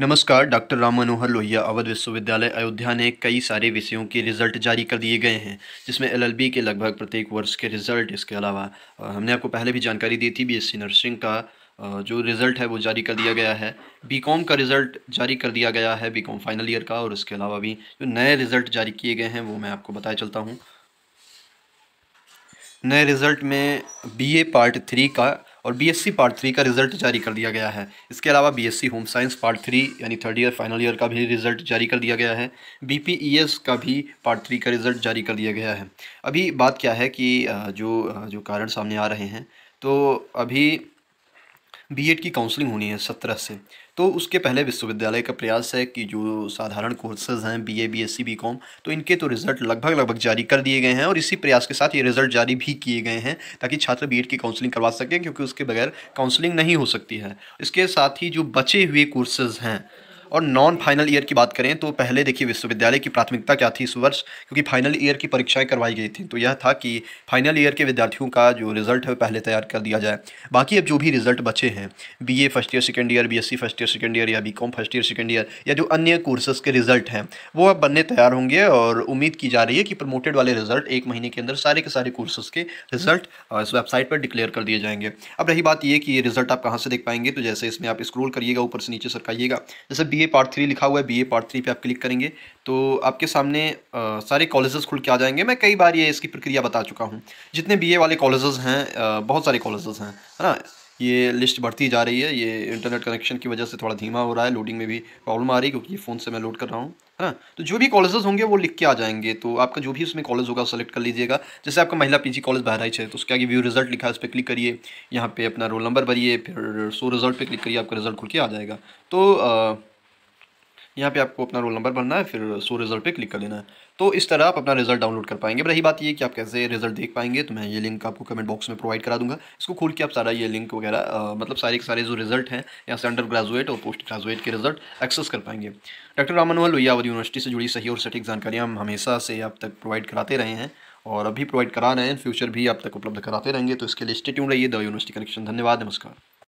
नमस्कार डॉक्टर राम मनोहर लोहिया अवध विश्वविद्यालय अयोध्या ने कई सारे विषयों के रिजल्ट जारी कर दिए गए हैं जिसमें एलएलबी के लगभग प्रत्येक वर्ष के रिजल्ट इसके अलावा हमने आपको पहले भी जानकारी दी थी बीएससी नर्सिंग का जो रिज़ल्ट है वो जारी कर दिया गया है बीकॉम का रिज़ल्ट जारी कर दिया गया है बीकॉम फाइनल ईयर का और उसके अलावा भी जो नए रिज़ल्ट जारी किए गए हैं वो मैं आपको बताया चलता हूँ नए रिज़ल्ट में बीए पार्ट थ्री का और बीएससी पार्ट थ्री का रिजल्ट जारी कर दिया गया है इसके अलावा BSc home science part three यानी थर्ड ईयर फाइनल ईयर का भी रिजल्ट जारी कर दिया गया है बीपीईएस e का भी पार्ट थ्री का रिजल्ट जारी कर दिया गया है अभी बात क्या है कि जो जो कारण सामने आ रहे हैं तो अभी बीएड की काउंसलिंग होनी है सत्रह से तो उसके पहले विश्वविद्यालय का प्रयास है कि जो साधारण कोर्सेज हैं बीए बीएससी बीकॉम तो इनके तो रिजल्ट लगभग लगभग जारी कर दिए गए हैं और इसी प्रयास के साथ ये रिजल्ट जारी भी किए गए हैं ताकि छात्र बीएड की काउंसलिंग करवा सकें क्योंकि उसके बगैर काउंसलिंग नहीं हो सकती है इसके साथ ही जो बचे हुए कोर्सेज हैं और नॉन फाइनल ईयर की बात करें तो पहले देखिए विश्वविद्यालय की प्राथमिकता क्या थी इस वर्ष क्योंकि फाइनल ईयर की परीक्षाएं करवाई गई थी तो यह था कि फाइनल ईयर के विद्यार्थियों का जो रिजल्ट है पहले तैयार कर दिया जाए बाकी अब जो भी रिजल्ट बचे हैं B A first year second year B C first year second year या B com first year second year या जो अन्य कोर्सेज के रिजल्ट हैं वो अब बनने तैयार होंगे और उम्मीद की जा रही है कि प्रमोटेड वाले रिजल्ट एक महीने के अंदर सारे के सारे कोर्सेज के रिजल्ट इस वेबसाइट पर डिक्लेयर कर दिए जाएंगे अब रही बात ये कि ये रिजल्ट आप कहाँ से देख पाएंगे तो जैसे इसमें आप स्क्रोल करिएगा ऊपर से नीचे सरकाइएगा जैसे बी बी पार्ट थ्री लिखा हुआ है बी ए पार्ट थ्री पे आप क्लिक करेंगे तो आपके सामने आ, सारे कॉलेजेस खुल के आ जाएंगे मैं कई बार ये इसकी प्रक्रिया बता चुका हूँ जितने बी ए वाले कॉलेजेस हैं आ, बहुत सारे कॉलेजेस हैं है ना ये लिस्ट बढ़ती जा रही है ये इंटरनेट कनेक्शन की वजह से थोड़ा धीमा हो रहा है लोडिंग में भी प्रॉब्लम आ रही है क्योंकि फ़ोन से मैं लोड कर रहा हूँ है ना तो जो भी कॉलेजेस होंगे वो लिख के आ जाएंगे तो आपका जो भी उसमें कॉलेज होगा सेलेक्ट कर लीजिएगा जैसे आपका महिला पीजी कॉलेज बहराइच है तो उसके आगे व्यू रिजल्ट लिखा है उस पर क्लिक करिए यहाँ पे अपना रोल नंबर भरिए फिर सो रिजल्ट पर क्लिक करिए आपका रिजल्ट खुल के आ जाएगा तो आ, यहाँ पे आपको अपना रोल नंबर भरना है फिर सो रिजल्ट पे क्लिक कर लेना है तो इस तरह आप अपना रिजल्ट डाउनलोड कर पाएंगे रही बात ये कि आप कैसे रिजल्ट देख पाएंगे तो मैं ये लिंक आपको कमेंट बॉक्स में प्रोवाइड करा दूंगा इसको खोल के आप सारा ये लिंक वगैरह मतलब सारे के सारे जो रिजल्ट हैं यहाँ से अंडर ग्रेजुएट और पोस्ट ग्रेजुएट के रिजल्ट एक्सेस कर पाएंगे डॉक्टर राम मनोहर लोहियावत यूनिवर्सिटी से जुड़ी सही और सटीक जानकारी हम हमेशा से आप तक प्रोवाइड कराते रहे हैं और अभी प्रोवाइड करा रहे हैं फ्यूचर भी आप तक उपलब्ध कराते रहेंगे तो इसके लिए स्टेट्यून रहिए द यूनिवर्सिटी कनेक्शन धन्यवाद नमस्कार